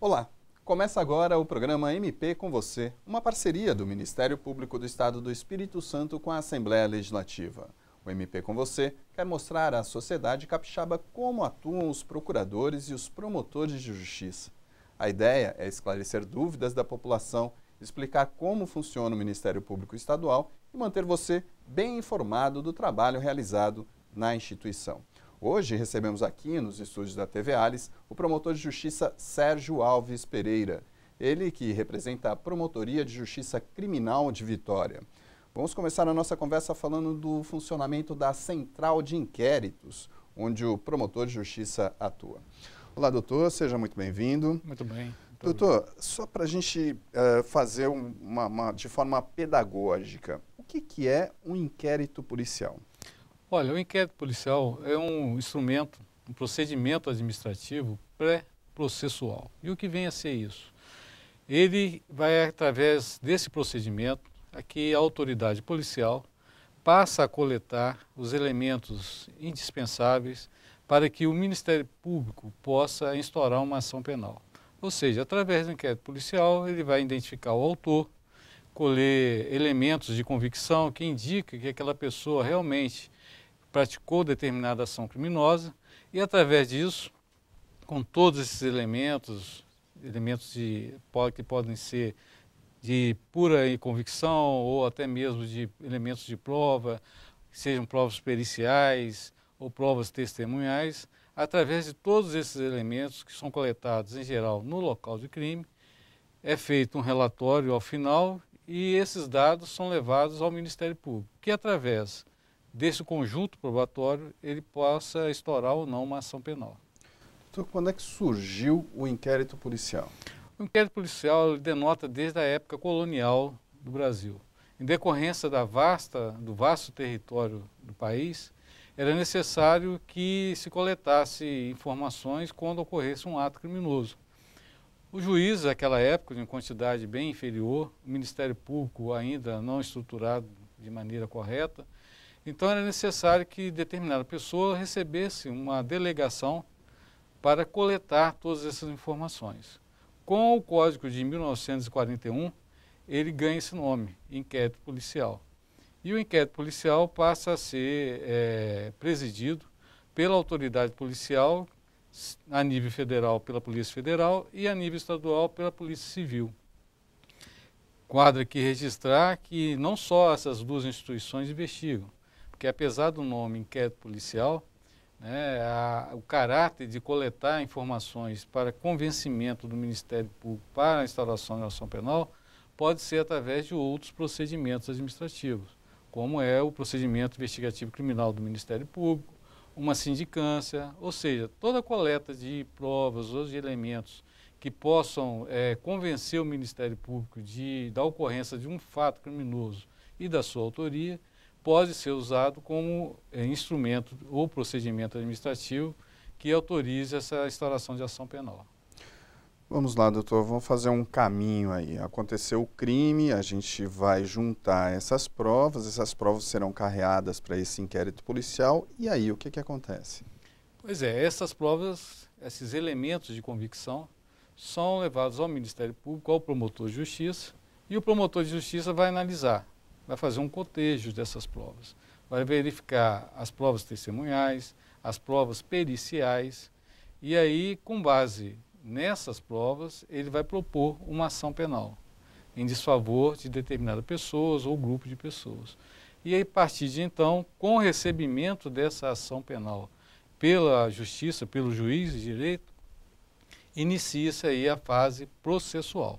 Olá, começa agora o programa MP com você, uma parceria do Ministério Público do Estado do Espírito Santo com a Assembleia Legislativa. O MP com você quer mostrar à sociedade capixaba como atuam os procuradores e os promotores de justiça. A ideia é esclarecer dúvidas da população, explicar como funciona o Ministério Público Estadual e manter você bem informado do trabalho realizado na instituição. Hoje recebemos aqui nos estúdios da TV Ares o promotor de justiça Sérgio Alves Pereira. Ele que representa a Promotoria de Justiça Criminal de Vitória. Vamos começar a nossa conversa falando do funcionamento da Central de Inquéritos, onde o promotor de justiça atua. Olá, doutor, seja muito bem-vindo. Muito bem. Doutor, bem. só para a gente uh, fazer uma, uma, de forma pedagógica, o que, que é um inquérito policial? Olha, o inquérito policial é um instrumento, um procedimento administrativo pré-processual. E o que vem a ser isso? Ele vai, através desse procedimento, a que a autoridade policial passa a coletar os elementos indispensáveis para que o Ministério Público possa instaurar uma ação penal. Ou seja, através do inquérito policial, ele vai identificar o autor, colher elementos de convicção que indica que aquela pessoa realmente praticou determinada ação criminosa e através disso, com todos esses elementos, elementos de, que podem ser de pura convicção ou até mesmo de elementos de prova, sejam provas periciais ou provas testemunhais, através de todos esses elementos que são coletados em geral no local de crime, é feito um relatório ao final e esses dados são levados ao Ministério Público, que através desse conjunto probatório, ele possa estourar ou não uma ação penal. Então quando é que surgiu o inquérito policial? O inquérito policial denota desde a época colonial do Brasil. Em decorrência da vasta, do vasto território do país, era necessário que se coletasse informações quando ocorresse um ato criminoso. O juiz, naquela época, em quantidade bem inferior, o Ministério Público ainda não estruturado de maneira correta, então era necessário que determinada pessoa recebesse uma delegação para coletar todas essas informações. Com o Código de 1941, ele ganha esse nome, inquérito policial. E o inquérito policial passa a ser é, presidido pela autoridade policial, a nível federal pela Polícia Federal e a nível estadual pela Polícia Civil. Quadra aqui registrar que não só essas duas instituições investigam, porque apesar do nome inquérito policial, né, a, o caráter de coletar informações para convencimento do Ministério Público para a instalação de ação penal pode ser através de outros procedimentos administrativos, como é o procedimento investigativo criminal do Ministério Público, uma sindicância, ou seja, toda coleta de provas ou de elementos que possam é, convencer o Ministério Público de, da ocorrência de um fato criminoso e da sua autoria, pode ser usado como é, instrumento ou procedimento administrativo que autorize essa instalação de ação penal. Vamos lá, doutor, vamos fazer um caminho aí. Aconteceu o crime, a gente vai juntar essas provas, essas provas serão carreadas para esse inquérito policial, e aí o que, que acontece? Pois é, essas provas, esses elementos de convicção, são levados ao Ministério Público, ao promotor de justiça, e o promotor de justiça vai analisar vai fazer um cotejo dessas provas. Vai verificar as provas testemunhais, as provas periciais, e aí, com base nessas provas, ele vai propor uma ação penal em desfavor de determinada pessoas ou grupo de pessoas. E aí, a partir de então, com o recebimento dessa ação penal pela justiça, pelo juiz de direito, inicia-se aí a fase processual.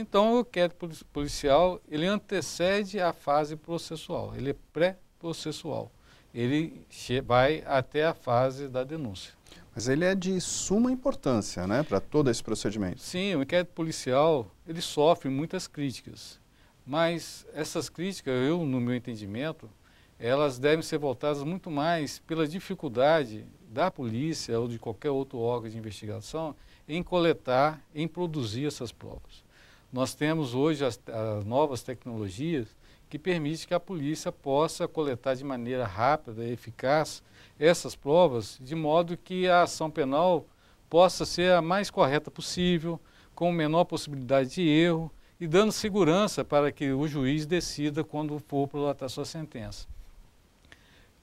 Então, o inquérito policial, ele antecede a fase processual, ele é pré-processual. Ele vai até a fase da denúncia. Mas ele é de suma importância, né, para todo esse procedimento. Sim, o inquérito policial, ele sofre muitas críticas. Mas essas críticas, eu, no meu entendimento, elas devem ser voltadas muito mais pela dificuldade da polícia ou de qualquer outro órgão de investigação em coletar, em produzir essas provas. Nós temos hoje as, as novas tecnologias que permite que a polícia possa coletar de maneira rápida e eficaz essas provas, de modo que a ação penal possa ser a mais correta possível, com menor possibilidade de erro e dando segurança para que o juiz decida quando for prolatar sua sentença.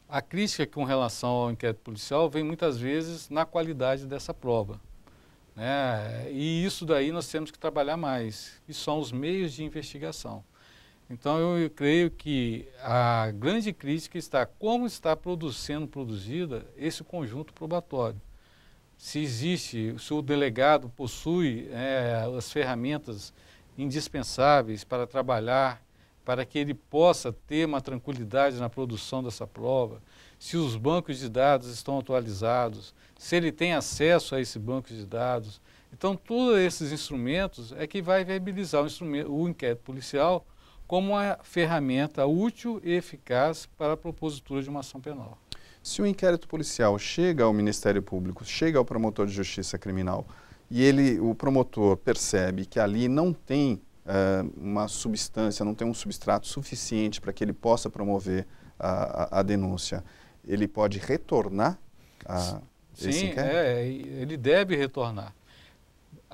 A crítica com relação ao inquérito policial vem muitas vezes na qualidade dessa prova. Né? E isso daí nós temos que trabalhar mais, que são os meios de investigação. Então eu, eu creio que a grande crítica está como está sendo produzida esse conjunto probatório. Se existe, se o delegado possui é, as ferramentas indispensáveis para trabalhar, para que ele possa ter uma tranquilidade na produção dessa prova, se os bancos de dados estão atualizados, se ele tem acesso a esse banco de dados. Então, todos esses instrumentos é que vai viabilizar o, o inquérito policial como uma ferramenta útil e eficaz para a propositura de uma ação penal. Se o inquérito policial chega ao Ministério Público, chega ao promotor de justiça criminal e ele, o promotor percebe que ali não tem uh, uma substância, não tem um substrato suficiente para que ele possa promover a, a, a denúncia, ele pode retornar a Sim, esse É, ele deve retornar.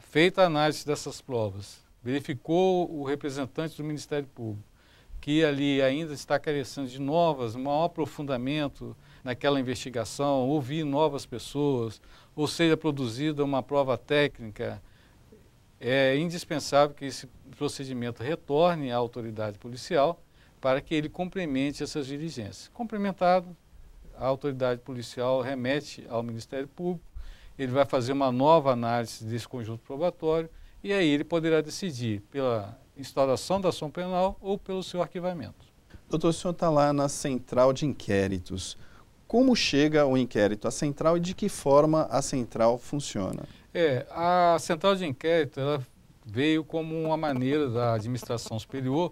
Feita a análise dessas provas, verificou o representante do Ministério Público que ali ainda está carecendo de novas, maior aprofundamento naquela investigação, ouvir novas pessoas, ou seja produzida uma prova técnica, é indispensável que esse procedimento retorne à autoridade policial para que ele complemente essas diligências. Complementado, a autoridade policial remete ao Ministério Público, ele vai fazer uma nova análise desse conjunto probatório e aí ele poderá decidir pela instauração da ação penal ou pelo seu arquivamento. Doutor, o senhor está lá na central de inquéritos. Como chega o inquérito à central e de que forma a central funciona? É, a central de inquérito ela veio como uma maneira da administração superior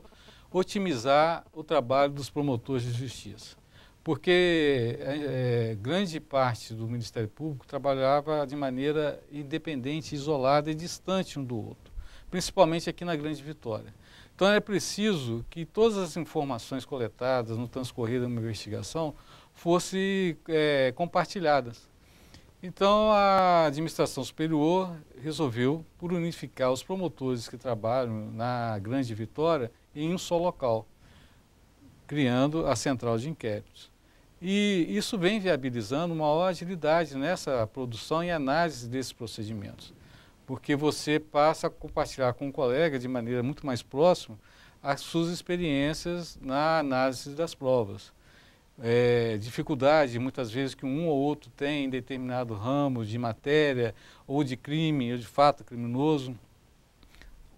otimizar o trabalho dos promotores de justiça porque é, é, grande parte do Ministério Público trabalhava de maneira independente, isolada e distante um do outro, principalmente aqui na Grande Vitória. Então é preciso que todas as informações coletadas no transcorrer de uma investigação fossem é, compartilhadas. Então a administração superior resolveu por unificar os promotores que trabalham na Grande Vitória em um só local criando a central de inquéritos. E isso vem viabilizando uma maior agilidade nessa produção e análise desses procedimentos, porque você passa a compartilhar com o um colega de maneira muito mais próxima as suas experiências na análise das provas. É, dificuldade, muitas vezes, que um ou outro tem em determinado ramo de matéria, ou de crime, ou de fato criminoso.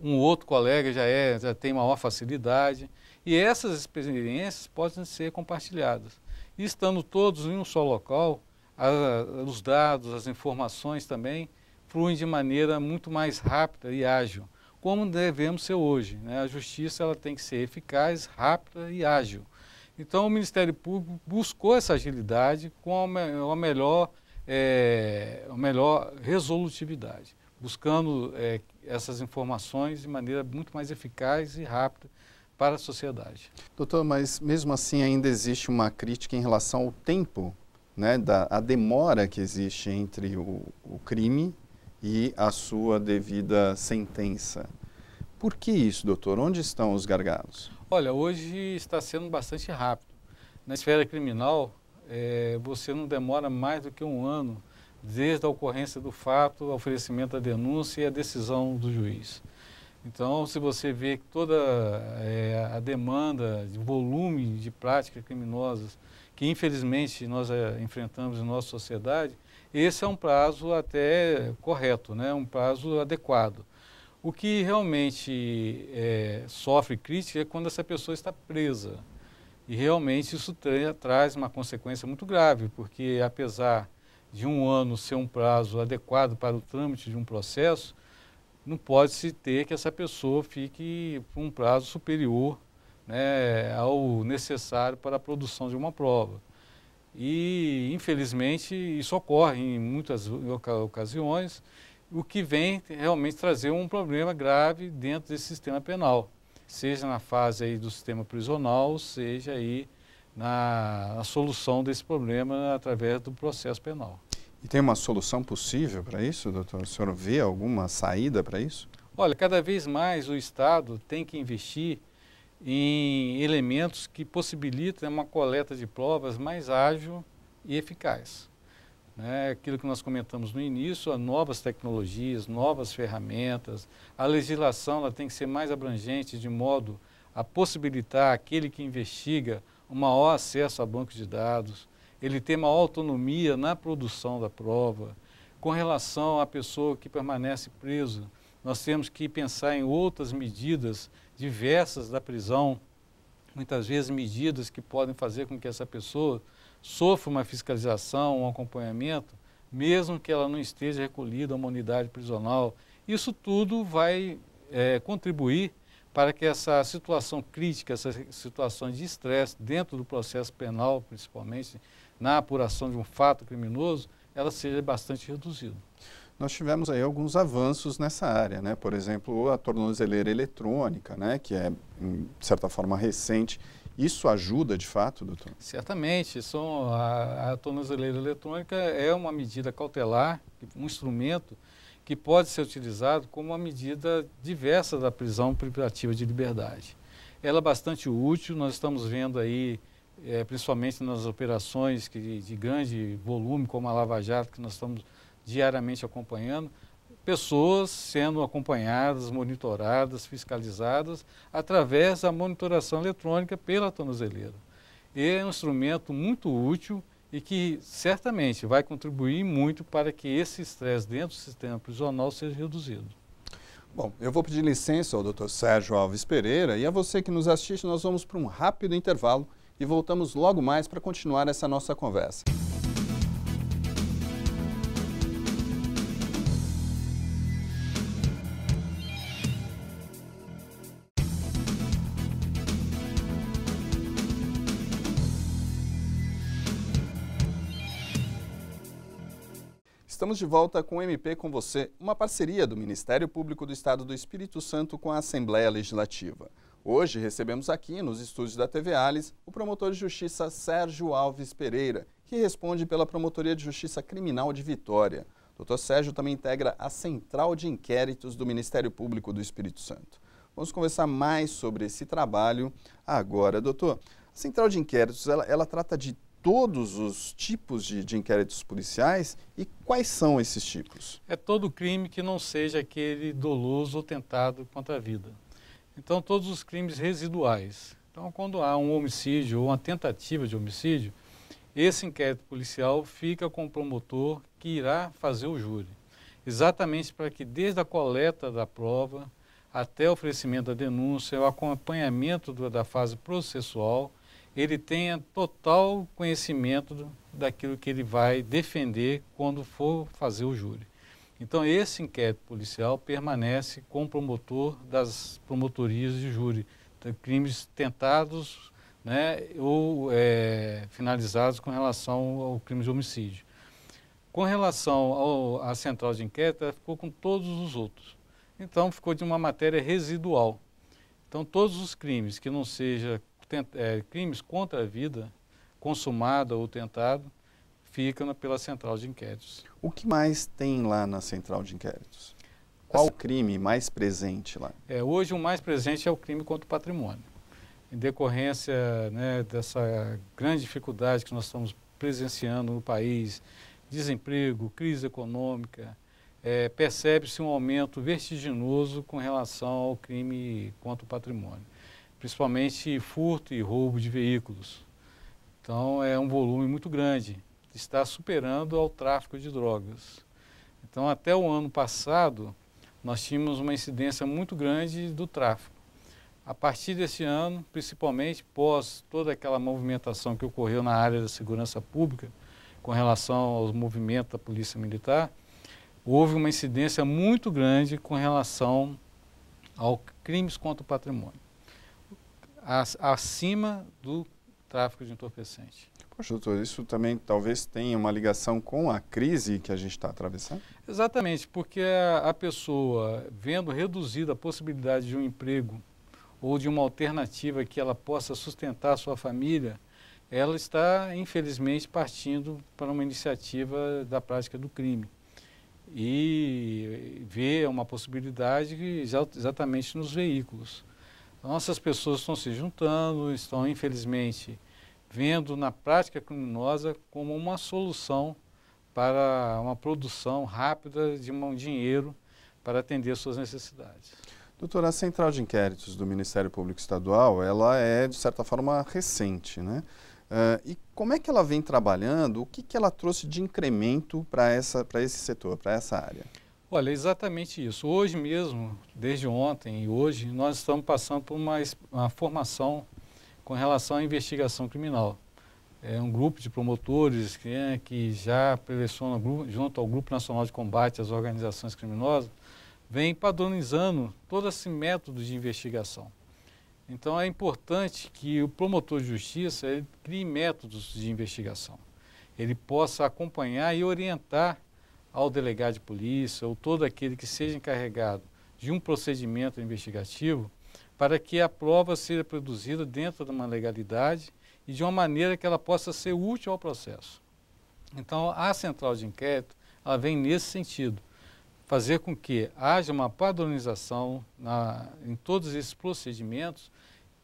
Um outro colega já, é, já tem maior facilidade. E essas experiências podem ser compartilhadas. E estando todos em um só local, a, os dados, as informações também fluem de maneira muito mais rápida e ágil, como devemos ser hoje. Né? A justiça ela tem que ser eficaz, rápida e ágil. Então, o Ministério Público buscou essa agilidade com a, melhor, é, a melhor resolutividade, buscando é, essas informações de maneira muito mais eficaz e rápida para a sociedade. Doutor, mas mesmo assim ainda existe uma crítica em relação ao tempo, né, da a demora que existe entre o, o crime e a sua devida sentença. Por que isso, doutor? Onde estão os gargalos? Olha, hoje está sendo bastante rápido. Na esfera criminal, é, você não demora mais do que um ano desde a ocorrência do fato, o oferecimento da denúncia e a decisão do juiz. Então, se você vê que toda é, a demanda, de volume de práticas criminosas que infelizmente nós é, enfrentamos em nossa sociedade, esse é um prazo até correto, né? um prazo adequado. O que realmente é, sofre crítica é quando essa pessoa está presa. E realmente isso tra traz uma consequência muito grave, porque apesar de um ano ser um prazo adequado para o trâmite de um processo, não pode se ter que essa pessoa fique por um prazo superior né, ao necessário para a produção de uma prova. E, infelizmente, isso ocorre em muitas ocasiões, o que vem realmente trazer um problema grave dentro desse sistema penal, seja na fase aí do sistema prisional, seja aí na, na solução desse problema através do processo penal. E tem uma solução possível para isso, doutor? O senhor vê alguma saída para isso? Olha, cada vez mais o Estado tem que investir em elementos que possibilitem uma coleta de provas mais ágil e eficaz. Né? Aquilo que nós comentamos no início, novas tecnologias, novas ferramentas, a legislação ela tem que ser mais abrangente de modo a possibilitar aquele que investiga o maior acesso a bancos de dados, ele tem uma autonomia na produção da prova. Com relação à pessoa que permanece presa, nós temos que pensar em outras medidas diversas da prisão, muitas vezes medidas que podem fazer com que essa pessoa sofra uma fiscalização, um acompanhamento, mesmo que ela não esteja recolhida a uma unidade prisional. Isso tudo vai é, contribuir para que essa situação crítica, essa situação de estresse dentro do processo penal, principalmente, na apuração de um fato criminoso, ela seja bastante reduzida. Nós tivemos aí alguns avanços nessa área, né? Por exemplo, a tornozeleira eletrônica, né? Que é, hum, de certa forma, recente. Isso ajuda de fato, doutor? Certamente. São, a, a tornozeleira eletrônica é uma medida cautelar, um instrumento que pode ser utilizado como uma medida diversa da prisão privativa de liberdade. Ela é bastante útil, nós estamos vendo aí é, principalmente nas operações que, de grande volume, como a Lava Jato, que nós estamos diariamente acompanhando, pessoas sendo acompanhadas, monitoradas, fiscalizadas através da monitoração eletrônica pela tornozeleira. E é um instrumento muito útil e que certamente vai contribuir muito para que esse estresse dentro do sistema prisional seja reduzido. Bom, eu vou pedir licença ao Dr. Sérgio Alves Pereira e a você que nos assiste, nós vamos para um rápido intervalo e voltamos logo mais para continuar essa nossa conversa. Estamos de volta com o MP com você, uma parceria do Ministério Público do Estado do Espírito Santo com a Assembleia Legislativa. Hoje recebemos aqui nos estúdios da TV Alice o promotor de justiça Sérgio Alves Pereira, que responde pela Promotoria de Justiça Criminal de Vitória. Doutor Dr. Sérgio também integra a Central de Inquéritos do Ministério Público do Espírito Santo. Vamos conversar mais sobre esse trabalho agora, doutor. A Central de Inquéritos, ela, ela trata de todos os tipos de, de, inquéritos policiais e quais são esses tipos? É todo crime que não seja aquele doloso ou tentado contra a vida. Então, todos os crimes residuais. Então, quando há um homicídio ou uma tentativa de homicídio, esse inquérito policial fica com o promotor que irá fazer o júri. Exatamente para que, desde a coleta da prova até o oferecimento da denúncia, o acompanhamento do, da fase processual, ele tenha total conhecimento do, daquilo que ele vai defender quando for fazer o júri. Então, esse inquérito policial permanece com o promotor das promotorias de júri. de então, crimes tentados né, ou é, finalizados com relação ao crime de homicídio. Com relação à central de inquérito, ela ficou com todos os outros. Então, ficou de uma matéria residual. Então, todos os crimes que não sejam é, crimes contra a vida, consumada ou tentado, fica pela central de inquéritos. O que mais tem lá na central de inquéritos? Qual o crime mais presente lá? É, hoje o mais presente é o crime contra o patrimônio. Em decorrência né, dessa grande dificuldade que nós estamos presenciando no país, desemprego, crise econômica, é, percebe-se um aumento vertiginoso com relação ao crime contra o patrimônio, principalmente furto e roubo de veículos. Então é um volume muito grande está superando ao tráfico de drogas. Então, até o ano passado, nós tínhamos uma incidência muito grande do tráfico. A partir desse ano, principalmente pós toda aquela movimentação que ocorreu na área da segurança pública, com relação aos movimentos da Polícia Militar, houve uma incidência muito grande com relação aos crimes contra o patrimônio, acima do tráfico de entorpecente. Poxa, doutor, isso também talvez tenha uma ligação com a crise que a gente está atravessando? Exatamente, porque a pessoa vendo reduzida a possibilidade de um emprego ou de uma alternativa que ela possa sustentar a sua família, ela está, infelizmente, partindo para uma iniciativa da prática do crime. E vê uma possibilidade exatamente nos veículos. Então, essas pessoas estão se juntando, estão, infelizmente, vendo na prática criminosa como uma solução para uma produção rápida de de dinheiro para atender suas necessidades. Doutora, a Central de Inquéritos do Ministério Público Estadual, ela é, de certa forma, recente, né? Uh, e como é que ela vem trabalhando? O que, que ela trouxe de incremento para esse setor, para essa área? Olha, é exatamente isso. Hoje mesmo, desde ontem e hoje, nós estamos passando por uma, uma formação com relação à investigação criminal. É um grupo de promotores que, é, que já pressiona junto ao Grupo Nacional de Combate às Organizações Criminosas, vem padronizando todo esse método de investigação. Então é importante que o promotor de justiça ele, crie métodos de investigação. Ele possa acompanhar e orientar ao delegado de polícia ou todo aquele que seja encarregado de um procedimento investigativo para que a prova seja produzida dentro de uma legalidade e de uma maneira que ela possa ser útil ao processo. Então, a central de inquérito, ela vem nesse sentido, fazer com que haja uma padronização na, em todos esses procedimentos,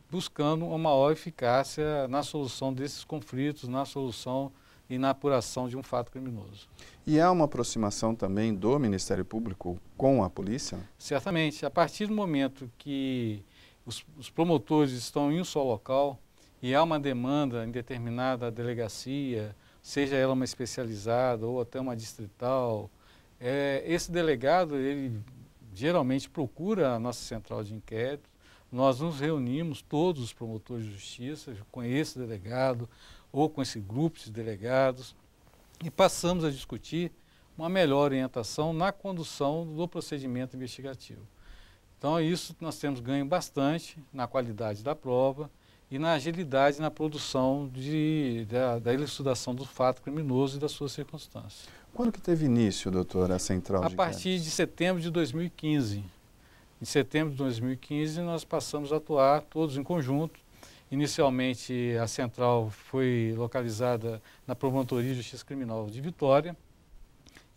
buscando uma maior eficácia na solução desses conflitos, na solução e na apuração de um fato criminoso. E há uma aproximação também do Ministério Público com a polícia? Certamente. A partir do momento que os, os promotores estão em um só local e há uma demanda em determinada delegacia, seja ela uma especializada ou até uma distrital, é, esse delegado, ele geralmente procura a nossa central de inquérito, nós nos reunimos, todos os promotores de justiça, com esse delegado ou com esse grupo de delegados, e passamos a discutir uma melhor orientação na condução do procedimento investigativo. Então, isso nós temos ganho bastante na qualidade da prova e na agilidade na produção de, da, da elucidação do fato criminoso e das suas circunstâncias. Quando que teve início, doutor, a central a de A partir de setembro de 2015. Em setembro de 2015, nós passamos a atuar todos em conjunto. Inicialmente, a central foi localizada na Promotoria de Justiça Criminal de Vitória,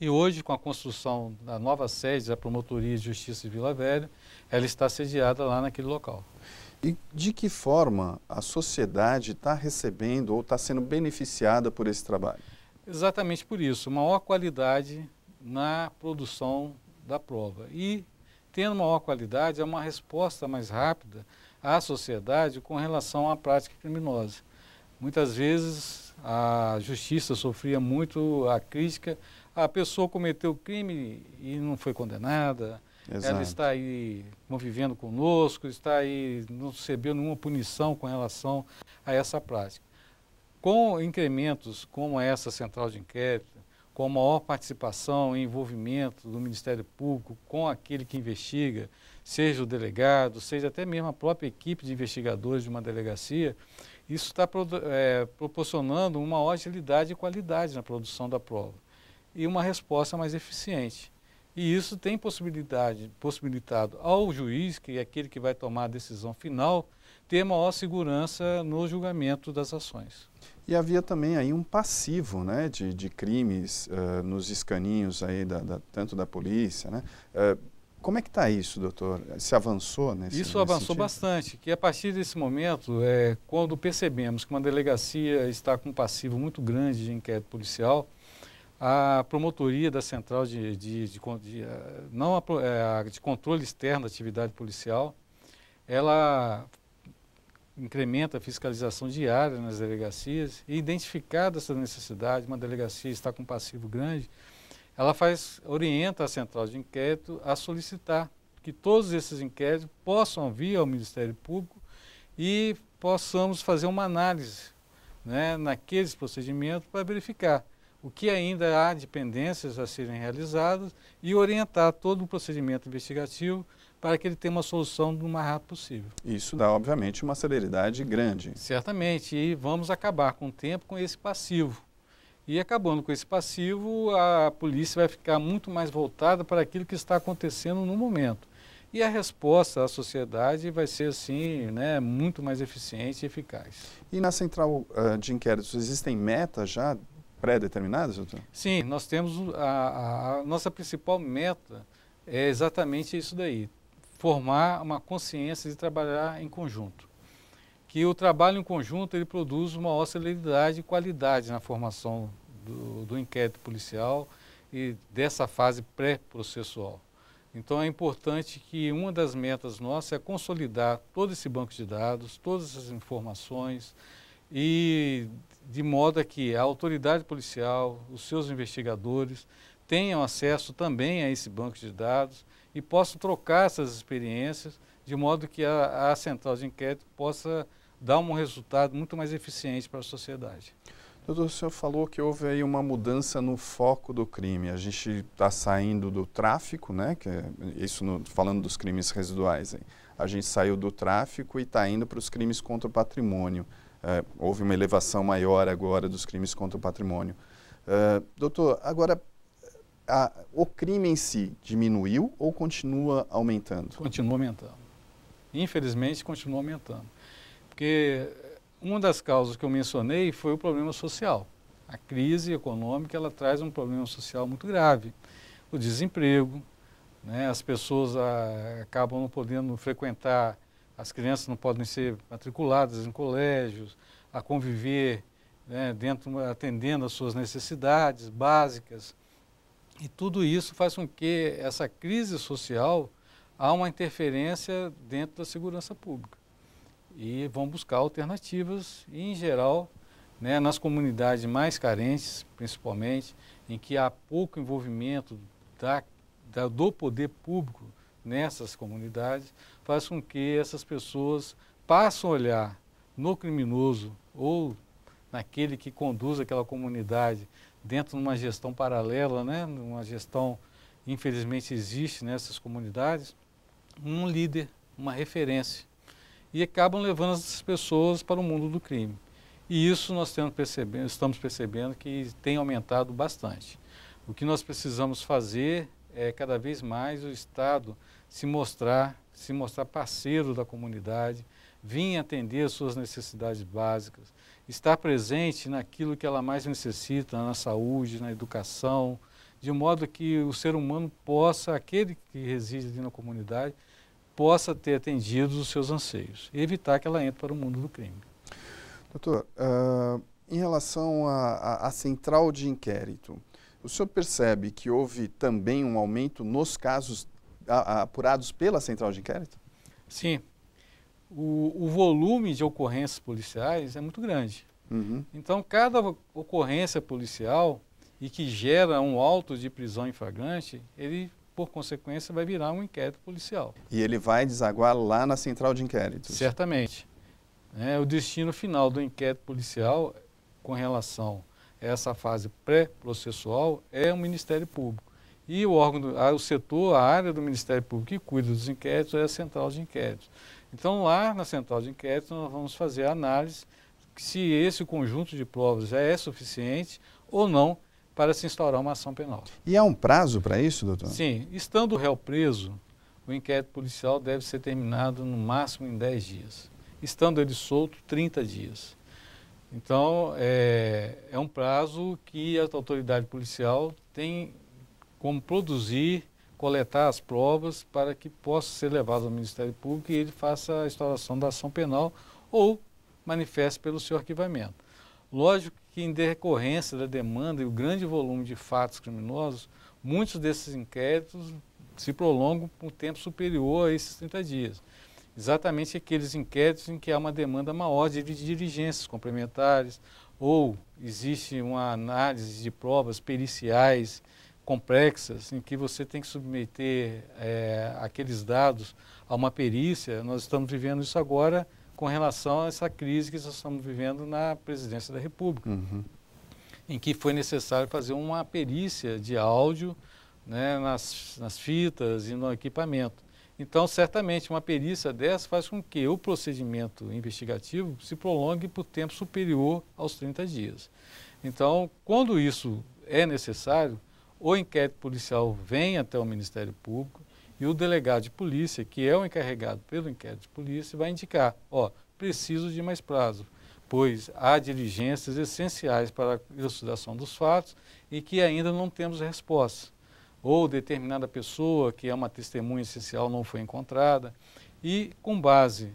e hoje, com a construção da nova sede da Promotoria de Justiça de Vila Velha, ela está sediada lá naquele local. E de que forma a sociedade está recebendo ou está sendo beneficiada por esse trabalho? Exatamente por isso, maior qualidade na produção da prova. E tendo maior qualidade é uma resposta mais rápida à sociedade com relação à prática criminosa. Muitas vezes a justiça sofria muito a crítica a pessoa cometeu crime e não foi condenada, Exato. ela está aí convivendo conosco, está aí não recebendo nenhuma punição com relação a essa prática. Com incrementos como essa central de inquérito, com maior participação e envolvimento do Ministério Público com aquele que investiga, seja o delegado, seja até mesmo a própria equipe de investigadores de uma delegacia, isso está é, proporcionando uma maior agilidade e qualidade na produção da prova e uma resposta mais eficiente. E isso tem possibilidade, possibilitado ao juiz, que é aquele que vai tomar a decisão final, ter maior segurança no julgamento das ações. E havia também aí um passivo né, de, de crimes uh, nos escaninhos aí da, da, tanto da polícia. Né? Uh, como é que está isso, doutor? Se avançou nesse Isso nesse avançou sentido? bastante, que a partir desse momento, é, quando percebemos que uma delegacia está com um passivo muito grande de inquérito policial, a promotoria da Central de, de, de, de eh, não a, é, de Controle Externo da Atividade Policial, ela incrementa a fiscalização diária nas delegacias e identificada essa necessidade, uma delegacia está com passivo grande, ela faz, orienta a Central de Inquérito a solicitar que todos esses inquéritos possam vir ao Ministério Público e possamos fazer uma análise né, naqueles procedimentos para verificar o que ainda há dependências a serem realizadas e orientar todo o procedimento investigativo para que ele tenha uma solução o mais rápido possível. Isso dá, obviamente, uma celeridade grande. Certamente, e vamos acabar com o tempo com esse passivo. E acabando com esse passivo, a polícia vai ficar muito mais voltada para aquilo que está acontecendo no momento. E a resposta à sociedade vai ser, assim, né, muito mais eficiente e eficaz. E na central uh, de inquéritos, existem metas já pré-determinadas, doutor? Sim, nós temos a, a, nossa principal meta é exatamente isso daí, formar uma consciência de trabalhar em conjunto. Que o trabalho em conjunto ele produz uma maior celeridade e qualidade na formação do, do inquérito policial e dessa fase pré-processual. Então é importante que uma das metas nossas é consolidar todo esse banco de dados, todas essas informações e de modo a que a autoridade policial, os seus investigadores, tenham acesso também a esse banco de dados e possam trocar essas experiências, de modo que a, a central de inquérito possa dar um resultado muito mais eficiente para a sociedade. Doutor, o senhor falou que houve aí uma mudança no foco do crime. A gente está saindo do tráfico, né? Que é isso no, falando dos crimes residuais. Hein? A gente saiu do tráfico e está indo para os crimes contra o patrimônio. É, houve uma elevação maior agora dos crimes contra o patrimônio. Uh, doutor, agora, a, o crime em si diminuiu ou continua aumentando? Continua aumentando. Infelizmente, continua aumentando. Porque eh, uma das causas que eu mencionei foi o problema social. A crise econômica ela traz um problema social muito grave. O desemprego, né? as pessoas a, ah, acabam não podendo frequentar as crianças não podem ser matriculadas em colégios, a conviver né, dentro, atendendo às suas necessidades básicas. E tudo isso faz com que essa crise social há uma interferência dentro da segurança pública. E vão buscar alternativas e, em geral, né, nas comunidades mais carentes, principalmente, em que há pouco envolvimento da, da, do poder público nessas comunidades faz com que essas pessoas passem a olhar no criminoso ou naquele que conduz aquela comunidade dentro de uma gestão paralela, né, uma gestão infelizmente existe nessas comunidades, um líder, uma referência e acabam levando essas pessoas para o mundo do crime. E isso nós percebendo, estamos percebendo que tem aumentado bastante. O que nós precisamos fazer é, cada vez mais o Estado se mostrar, se mostrar parceiro da comunidade, vir atender as suas necessidades básicas, estar presente naquilo que ela mais necessita, na saúde, na educação, de modo que o ser humano possa, aquele que reside ali na comunidade, possa ter atendido os seus anseios e evitar que ela entre para o mundo do crime. Doutor, uh, em relação à central de inquérito, o senhor percebe que houve também um aumento nos casos apurados pela central de inquérito? Sim. O, o volume de ocorrências policiais é muito grande. Uhum. Então, cada ocorrência policial e que gera um auto de prisão em flagrante, ele, por consequência, vai virar um inquérito policial. E ele vai desaguar lá na central de inquéritos? Certamente. É, o destino final do inquérito policial com relação essa fase pré-processual é o Ministério Público. E o órgão, o setor, a área do Ministério Público que cuida dos inquéritos é a Central de Inquéritos. Então, lá na Central de Inquéritos, nós vamos fazer a análise se esse conjunto de provas já é suficiente ou não para se instaurar uma ação penal. E há um prazo para isso, doutor? Sim. Estando o réu preso, o inquérito policial deve ser terminado no máximo em 10 dias. Estando ele solto, 30 dias. Então, é, é um prazo que a autoridade policial tem como produzir, coletar as provas para que possa ser levado ao Ministério Público e ele faça a instauração da ação penal ou manifeste pelo seu arquivamento. Lógico que, em decorrência da demanda e o grande volume de fatos criminosos, muitos desses inquéritos se prolongam por um tempo superior a esses 30 dias exatamente aqueles inquéritos em que há uma demanda maior de diligências complementares ou existe uma análise de provas periciais complexas em que você tem que submeter é, aqueles dados a uma perícia. Nós estamos vivendo isso agora com relação a essa crise que nós estamos vivendo na presidência da República, uhum. em que foi necessário fazer uma perícia de áudio né, nas, nas fitas e no equipamento. Então, certamente, uma perícia dessa faz com que o procedimento investigativo se prolongue por tempo superior aos 30 dias. Então, quando isso é necessário, o inquérito policial vem até o Ministério Público e o delegado de polícia, que é o encarregado pelo inquérito de polícia, vai indicar: ó, preciso de mais prazo, pois há diligências essenciais para a elucidação dos fatos e que ainda não temos resposta ou determinada pessoa que é uma testemunha essencial não foi encontrada. E, com base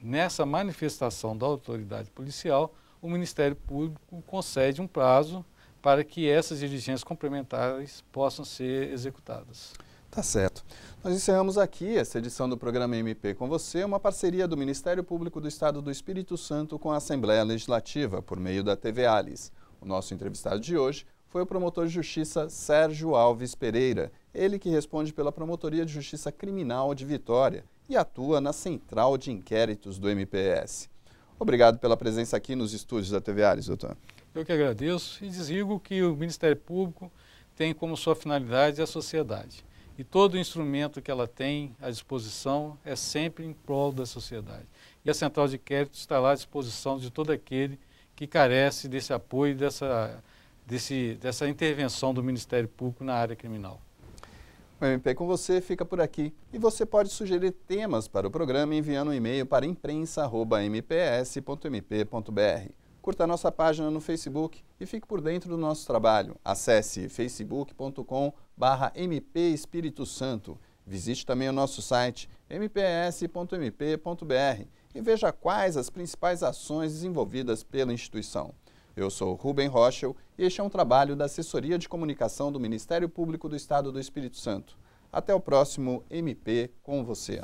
nessa manifestação da autoridade policial, o Ministério Público concede um prazo para que essas diligências complementares possam ser executadas. Tá certo. Nós encerramos aqui essa edição do programa MP com você, uma parceria do Ministério Público do Estado do Espírito Santo com a Assembleia Legislativa, por meio da TV Alice. O nosso entrevistado de hoje foi o promotor de justiça Sérgio Alves Pereira, ele que responde pela Promotoria de Justiça Criminal de Vitória e atua na Central de Inquéritos do MPS. Obrigado pela presença aqui nos estúdios da TV Ares, doutor. Eu que agradeço e desligo que o Ministério Público tem como sua finalidade a sociedade. E todo instrumento que ela tem à disposição é sempre em prol da sociedade. E a Central de Inquérito lá à disposição de todo aquele que carece desse apoio, dessa desse, dessa intervenção do Ministério Público na área criminal. O MP com você fica por aqui e você pode sugerir temas para o programa enviando um e-mail para imprensa@mps.mp.br. Curta nossa página no Facebook e fique por dentro do nosso trabalho. Acesse facebook.com/mpespiritosanto. Visite também o nosso site mps.mp.br e veja quais as principais ações desenvolvidas pela instituição. Eu sou Rubem Rochel e este é um trabalho da Assessoria de Comunicação do Ministério Público do Estado do Espírito Santo. Até o próximo MP com você.